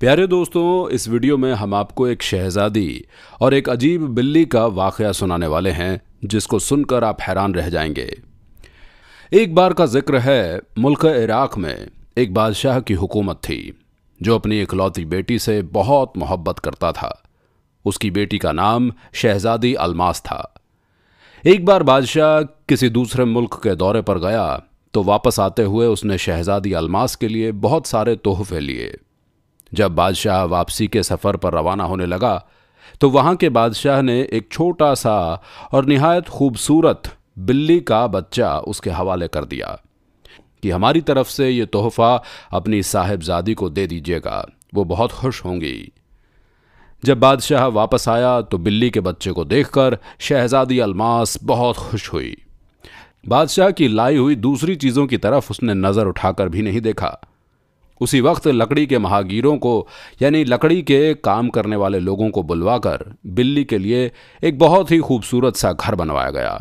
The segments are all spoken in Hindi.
प्यारे दोस्तों इस वीडियो में हम आपको एक शहजादी और एक अजीब बिल्ली का वाकया सुनाने वाले हैं जिसको सुनकर आप हैरान रह जाएंगे एक बार का जिक्र है मुल्क इराक में एक बादशाह की हुकूमत थी जो अपनी इकलौती बेटी से बहुत मोहब्बत करता था उसकी बेटी का नाम शहजादी अलमास था एक बार बादशाह किसी दूसरे मुल्क के दौरे पर गया तो वापस आते हुए उसने शहजादी अलमास के लिए बहुत सारे तोहफे लिए जब बादशाह वापसी के सफ़र पर रवाना होने लगा तो वहाँ के बादशाह ने एक छोटा सा और नहायत खूबसूरत बिल्ली का बच्चा उसके हवाले कर दिया कि हमारी तरफ से ये तोहफ़ा अपनी साहेबजादी को दे दीजिएगा वो बहुत खुश होंगी जब बादशाह वापस आया तो बिल्ली के बच्चे को देखकर शहजादी अलमास बहुत खुश हुई बादशाह की लाई हुई दूसरी चीज़ों की तरफ उसने नज़र उठाकर भी नहीं देखा उसी वक्त लकड़ी के महागीरों को यानी लकड़ी के काम करने वाले लोगों को बुलवाकर बिल्ली के लिए एक बहुत ही खूबसूरत सा घर बनवाया गया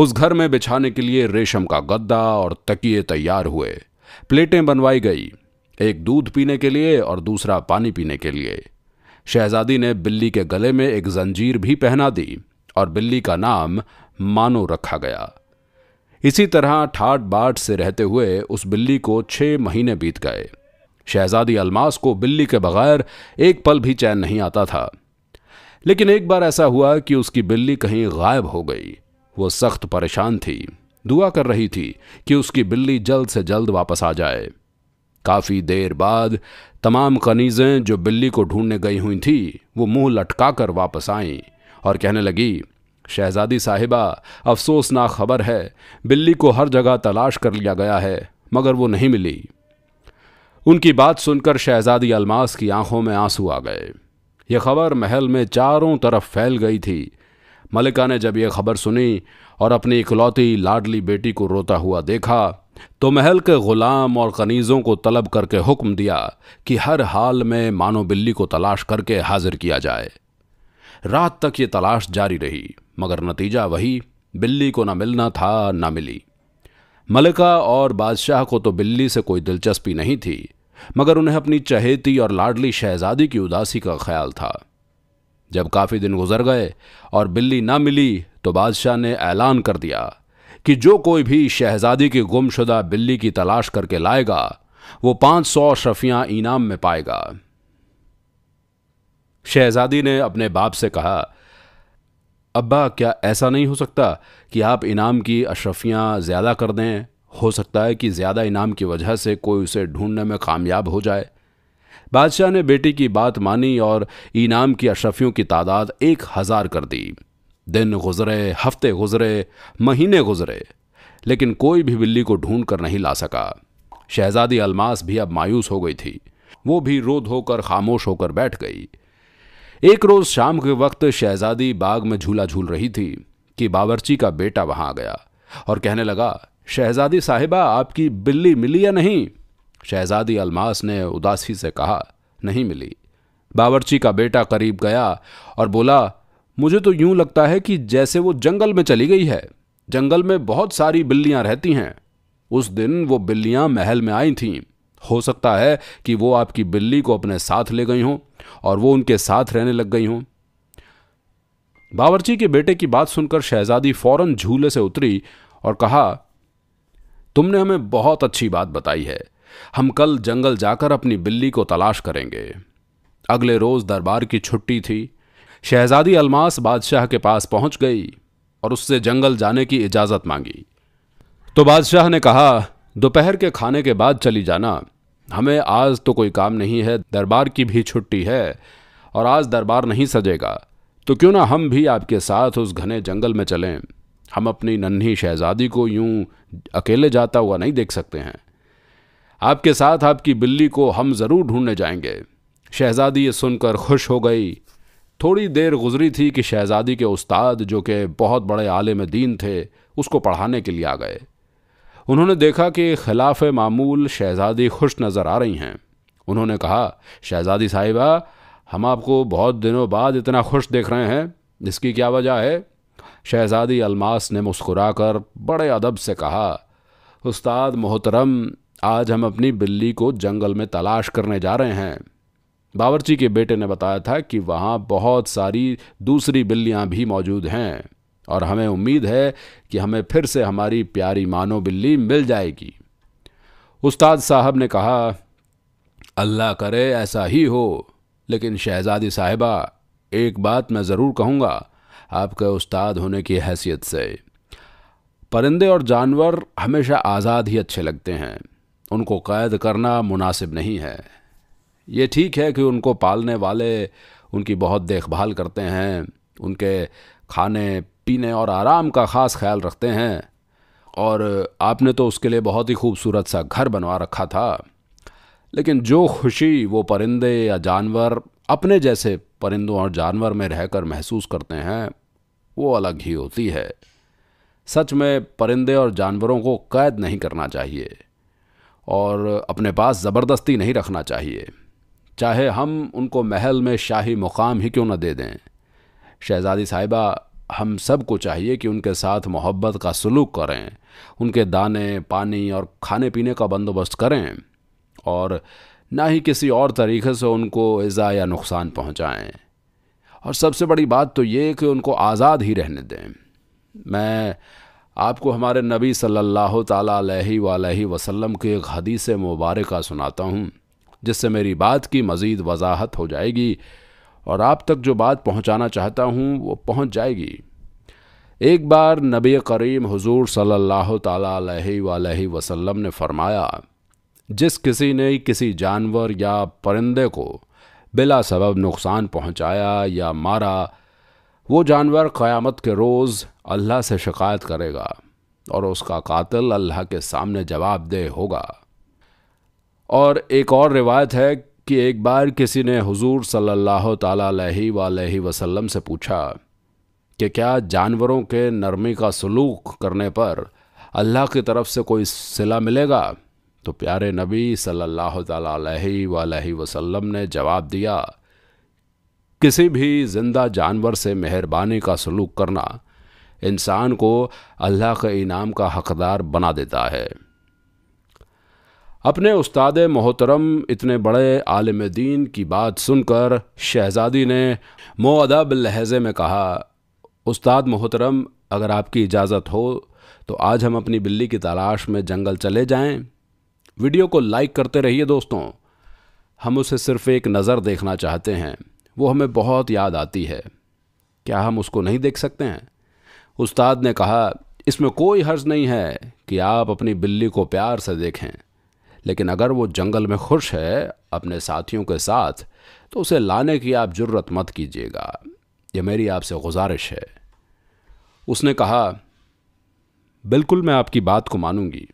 उस घर में बिछाने के लिए रेशम का गद्दा और तकिए तैयार हुए प्लेटें बनवाई गई एक दूध पीने के लिए और दूसरा पानी पीने के लिए शहजादी ने बिल्ली के गले में एक जंजीर भी पहना दी और बिल्ली का नाम मानो रखा गया इसी तरह ठाट बाट से रहते हुए उस बिल्ली को छः महीने बीत गए शहजादी अलमास को बिल्ली के बगैर एक पल भी चैन नहीं आता था लेकिन एक बार ऐसा हुआ कि उसकी बिल्ली कहीं गायब हो गई वो सख्त परेशान थी दुआ कर रही थी कि उसकी बिल्ली जल्द से जल्द वापस आ जाए काफ़ी देर बाद तमाम कनीज़ें जो बिल्ली को ढूंढने गई हुई थी वो मुंह लटकाकर वापस आईं और कहने लगी शहजादी साहिबा अफसोसनाक खबर है बिल्ली को हर जगह तलाश कर लिया गया है मगर वो नहीं मिली उनकी बात सुनकर शहजादी अलमास की आंखों में आंसू आ गए यह खबर महल में चारों तरफ फैल गई थी मलिका ने जब यह खबर सुनी और अपनी इकलौती लाडली बेटी को रोता हुआ देखा तो महल के गुलाम और कनीज़ों को तलब करके हुक्म दिया कि हर हाल में मानो बिल्ली को तलाश करके हाजिर किया जाए रात तक ये तलाश जारी रही मगर नतीजा वही बिल्ली को ना मिलना था ना मिली मलिका और बादशाह को तो बिल्ली से कोई दिलचस्पी नहीं थी मगर उन्हें अपनी चहेती और लाडली शहजादी की उदासी का ख्याल था जब काफ़ी दिन गुजर गए और बिल्ली ना मिली तो बादशाह ने ऐलान कर दिया कि जो कोई भी शहजादी की गुमशुदा बिल्ली की तलाश करके लाएगा वो पाँच सौ शफियाँ इनाम में पाएगा शहजादी ने अपने बाप से कहा अब्बा क्या ऐसा नहीं हो सकता कि आप इनाम की अशरफियाँ ज़्यादा कर दें हो सकता है कि ज़्यादा इनाम की वजह से कोई उसे ढूंढने में कामयाब हो जाए बादशाह ने बेटी की बात मानी और इनाम की अशरफियों की तादाद एक हज़ार कर दी दिन गुजरे हफ्ते गुजरे महीने गुजरे लेकिन कोई भी बिल्ली को ढूंढ कर नहीं ला सका शहजादी अलमास भी अब मायूस हो गई थी वो भी रो धोकर खामोश होकर बैठ गई एक रोज शाम के वक्त शहजादी बाग में झूला झूल रही थी कि बावर्ची का बेटा वहां आ गया और कहने लगा शहजादी साहिबा आपकी बिल्ली मिली या नहीं शहजादी अलमास ने उदासी से कहा नहीं मिली बावर्ची का बेटा करीब गया और बोला मुझे तो यूं लगता है कि जैसे वो जंगल में चली गई है जंगल में बहुत सारी बिल्लियां रहती हैं उस दिन वो बिल्लियां महल में आई थीं हो सकता है कि वो आपकी बिल्ली को अपने साथ ले गई हों और वो उनके साथ रहने लग गई हों बावरची के बेटे की बात सुनकर शहजादी फौरन झूले से उतरी और कहा तुमने हमें बहुत अच्छी बात बताई है हम कल जंगल जाकर अपनी बिल्ली को तलाश करेंगे अगले रोज दरबार की छुट्टी थी शहजादी अलमास बादशाह के पास पहुंच गई और उससे जंगल जाने की इजाज़त मांगी तो बादशाह ने कहा दोपहर के खाने के बाद चली जाना हमें आज तो कोई काम नहीं है दरबार की भी छुट्टी है और आज दरबार नहीं सजेगा तो क्यों ना हम भी आपके साथ उस घने जंगल में चलें हम अपनी नन्ही शहजादी को यूं अकेले जाता हुआ नहीं देख सकते हैं आपके साथ आपकी बिल्ली को हम ज़रूर ढूंढने जाएंगे शहज़ादी ये सुनकर खुश हो गई थोड़ी देर गुजरी थी कि शहज़ादी के उस्ताद जो कि बहुत बड़े आलिम दीन थे उसको पढ़ाने के लिए आ गए उन्होंने देखा कि खिलाफ मामूल शहजादी खुश नज़र आ रही हैं उन्होंने कहा शहजादी साहिबा हम आपको बहुत दिनों बाद इतना खुश देख रहे हैं इसकी क्या वजह है शहजादी अलमास ने मुस्कुरा कर बड़े अदब से कहा उस्ताद मोहतरम आज हम अपनी बिल्ली को जंगल में तलाश करने जा रहे हैं बावरची के बेटे ने बताया था कि वहाँ बहुत सारी दूसरी बिल्लियाँ भी मौजूद हैं और हमें उम्मीद है कि हमें फिर से हमारी प्यारी मानो बिल्ली मिल जाएगी उस्ताद साहब ने कहा अल्लाह करे ऐसा ही हो लेकिन शहजादी साहिबा एक बात मैं ज़रूर कहूँगा आपके उस्ताद होने की हैसियत से परिंदे और जानवर हमेशा आज़ाद ही अच्छे लगते हैं उनको कैद करना मुनासिब नहीं है ये ठीक है कि उनको पालने वाले उनकी बहुत देखभाल करते हैं उनके खाने पीने और आराम का ख़ास ख्याल रखते हैं और आपने तो उसके लिए बहुत ही खूबसूरत सा घर बनवा रखा था लेकिन जो खुशी वो परिंदे या जानवर अपने जैसे परिंदों और जानवर में रहकर महसूस करते हैं वो अलग ही होती है सच में परिंदे और जानवरों को कैद नहीं करना चाहिए और अपने पास ज़बरदस्ती नहीं रखना चाहिए चाहे हम उनको महल में शाही मुकाम ही क्यों न दे दें शहज़ादी साहिबा हम सब को चाहिए कि उनके साथ मोहब्बत का सलूक करें उनके दाने पानी और खाने पीने का बंदोबस्त करें और ना ही किसी और तरीके से उनको इज़ा या नुकसान पहुँचाएँ और सबसे बड़ी बात तो ये कि उनको आज़ाद ही रहने दें मैं आपको हमारे नबी सल्लल्लाहु अलैहि वसल्लम की एक हदीस मुबारक सुनाता हूँ जिससे मेरी बात की मज़ीद वजाहत हो जाएगी और आप तक जो बात पहुंचाना चाहता हूं वो पहुंच जाएगी एक बार नबी करीम हुजूर सल्लल्लाहु अलैहि अलैहि वसल्लम ने फरमाया जिस किसी ने किसी जानवर या परिंदे को बिला सबब नुकसान पहुंचाया या मारा वो जानवर क़यामत के रोज़ अल्लाह से शिकायत करेगा और उसका कातिल अल्लाह के सामने जवाब होगा और एक और रिवायत है कि एक बार किसी ने हुजूर सल्लल्लाहु अलैहि अलैहि वसल्लम से पूछा कि क्या जानवरों के नरमी का सलूक करने पर अल्लाह की तरफ से कोई सिला मिलेगा तो प्यारे नबी सल्लल्लाहु अलैहि वसल्लम ने जवाब दिया किसी भी जिंदा जानवर से मेहरबानी का सलूक करना इंसान को अल्लाह के इनाम का हकदार बना देता है अपने उस्ताद मोहतरम इतने बड़े आलम दीन की बात सुनकर शहज़ादी ने मोअदब लहजे में कहा उस्ताद मोहतरम अगर आपकी इजाज़त हो तो आज हम अपनी बिल्ली की तलाश में जंगल चले जाएं। वीडियो को लाइक करते रहिए दोस्तों हम उसे सिर्फ एक नज़र देखना चाहते हैं वो हमें बहुत याद आती है क्या हम उसको नहीं देख सकते हैं उस्ताद ने कहा इसमें कोई हर्ज नहीं है कि आप अपनी बिल्ली को प्यार से देखें लेकिन अगर वो जंगल में खुश है अपने साथियों के साथ तो उसे लाने की आप ज़रूरत मत कीजिएगा यह मेरी आपसे गुजारिश है उसने कहा बिल्कुल मैं आपकी बात को मानूंगी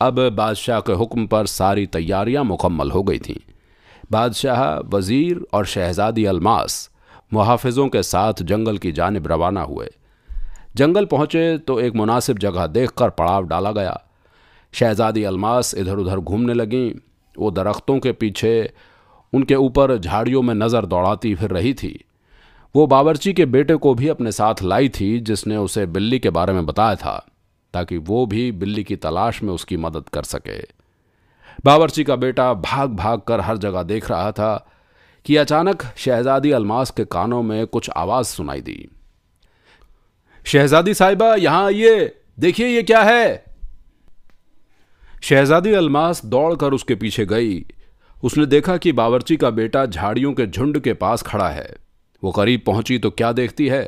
अब बादशाह के हुक्म पर सारी तैयारियां मुकम्मल हो गई थीं बादशाह वज़ीर और शहजादी अलमास मुहाफ़ों के साथ जंगल की जानब रवाना हुए जंगल पहुँचे तो एक मुनासिब जगह देख कर पड़ाव डाला गया शहजादी अलमास इधर उधर घूमने लगीं वो दरख्तों के पीछे उनके ऊपर झाड़ियों में नज़र दौड़ाती फिर रही थी वो बावरची के बेटे को भी अपने साथ लाई थी जिसने उसे बिल्ली के बारे में बताया था ताकि वो भी बिल्ली की तलाश में उसकी मदद कर सके बावरची का बेटा भाग भाग कर हर जगह देख रहा था कि अचानक शहजादी अलमास के कानों में कुछ आवाज़ सुनाई दी शहजादी साहिबा यहाँ आइए देखिए ये क्या है शहजादी अलमास दौड़कर उसके पीछे गई उसने देखा कि बावर्ची का बेटा झाड़ियों के झुंड के पास खड़ा है वो करीब पहुंची तो क्या देखती है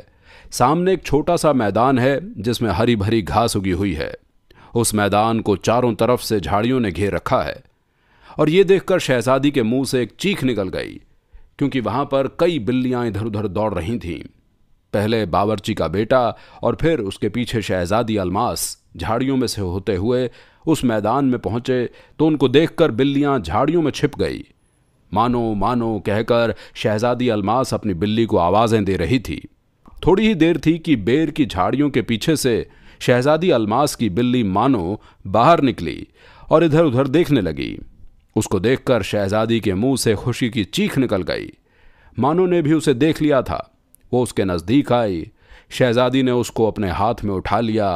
सामने एक छोटा सा मैदान है जिसमें हरी भरी घास उगी हुई है उस मैदान को चारों तरफ से झाड़ियों ने घेर रखा है और ये देखकर शहजादी के मुंह से एक चीख निकल गई क्योंकि वहां पर कई बिल्लियां इधर उधर दौड़ रही थीं पहले बावर्ची का बेटा और फिर उसके पीछे शहजादी अलमास झाड़ियों में से होते हुए उस मैदान में पहुंचे तो उनको देखकर बिल्लियां झाड़ियों में छिप गई मानो मानो कहकर शहजादी अलमास अपनी बिल्ली को आवाज़ें दे रही थी थोड़ी ही देर थी कि बेर की झाड़ियों के पीछे से शहजादी अलमास की बिल्ली मानो बाहर निकली और इधर उधर देखने लगी उसको देखकर शहजादी के मुंह से खुशी की चीख निकल गई मानो ने भी उसे देख लिया था वो उसके नज़दीक आई शहजादी ने उसको अपने हाथ में उठा लिया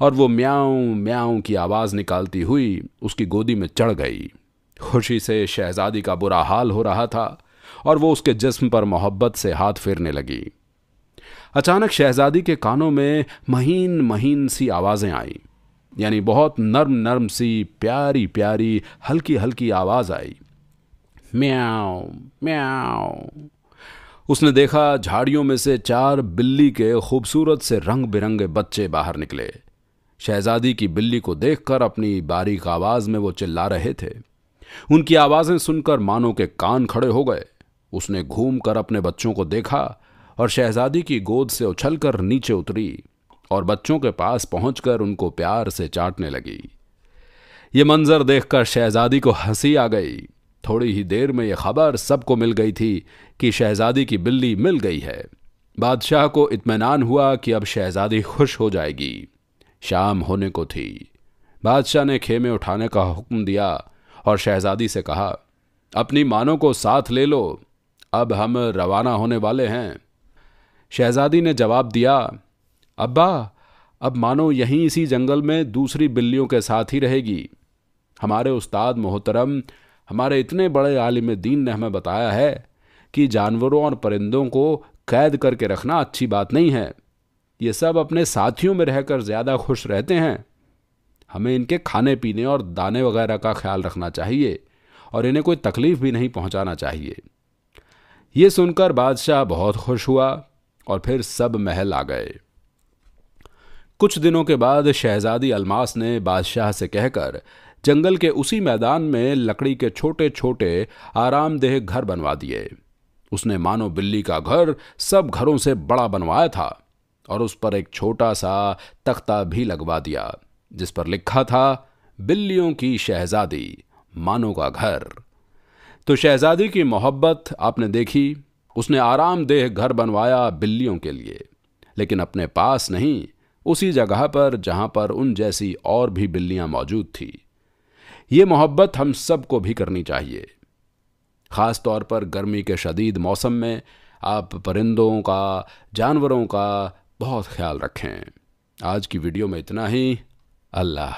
और वो म्याऊं म्याऊं की आवाज़ निकालती हुई उसकी गोदी में चढ़ गई खुशी से शहजादी का बुरा हाल हो रहा था और वो उसके जिस्म पर मोहब्बत से हाथ फेरने लगी अचानक शहजादी के कानों में महीन महीन सी आवाज़ें आई यानी बहुत नर्म नर्म सी प्यारी प्यारी हल्की हल्की आवाज़ आई म्याओ म्याओ उसने देखा झाड़ियों में से चार बिल्ली के खूबसूरत से रंग बिरंगे बच्चे बाहर निकले शहजादी की बिल्ली को देखकर अपनी बारीक आवाज में वो चिल्ला रहे थे उनकी आवाज़ें सुनकर मानो के कान खड़े हो गए उसने घूमकर अपने बच्चों को देखा और शहजादी की गोद से उछलकर नीचे उतरी और बच्चों के पास पहुंचकर उनको प्यार से चाटने लगी ये मंजर देखकर शहजादी को हंसी आ गई थोड़ी ही देर में यह खबर सबको मिल गई थी कि शहजादी की बिल्ली मिल गई है बादशाह को इत्मीनान हुआ कि अब शहजादी खुश हो जाएगी शाम होने को थी बादशाह ने खेमे उठाने का हुक्म दिया और शहजादी से कहा अपनी मानों को साथ ले लो अब हम रवाना होने वाले हैं शहजादी ने जवाब दिया अब्बा अब मानो यहीं इसी जंगल में दूसरी बिल्लियों के साथ ही रहेगी हमारे उस्ताद मोहतरम हमारे इतने बड़े आलिम दीन ने हमें बताया है कि जानवरों और परिंदों को कैद करके रखना अच्छी बात नहीं है ये सब अपने साथियों में रहकर ज़्यादा खुश रहते हैं हमें इनके खाने पीने और दाने वगैरह का ख्याल रखना चाहिए और इन्हें कोई तकलीफ भी नहीं पहुंचाना चाहिए ये सुनकर बादशाह बहुत खुश हुआ और फिर सब महल आ गए कुछ दिनों के बाद शहजादी अलमास ने बादशाह से कहकर जंगल के उसी मैदान में लकड़ी के छोटे छोटे आरामदेह घर बनवा दिए उसने मानो बिल्ली का घर सब घरों से बड़ा बनवाया था और उस पर एक छोटा सा तख्ता भी लगवा दिया जिस पर लिखा था बिल्लियों की शहजादी मानो का घर तो शहजादी की मोहब्बत आपने देखी उसने आरामदेह घर बनवाया बिल्लियों के लिए लेकिन अपने पास नहीं उसी जगह पर जहां पर उन जैसी और भी बिल्लियां मौजूद थी ये मोहब्बत हम सबको भी करनी चाहिए ख़ास तौर पर गर्मी के शदीद मौसम में आप परिंदों का जानवरों का बहुत ख्याल रखें आज की वीडियो में इतना ही अल्लाह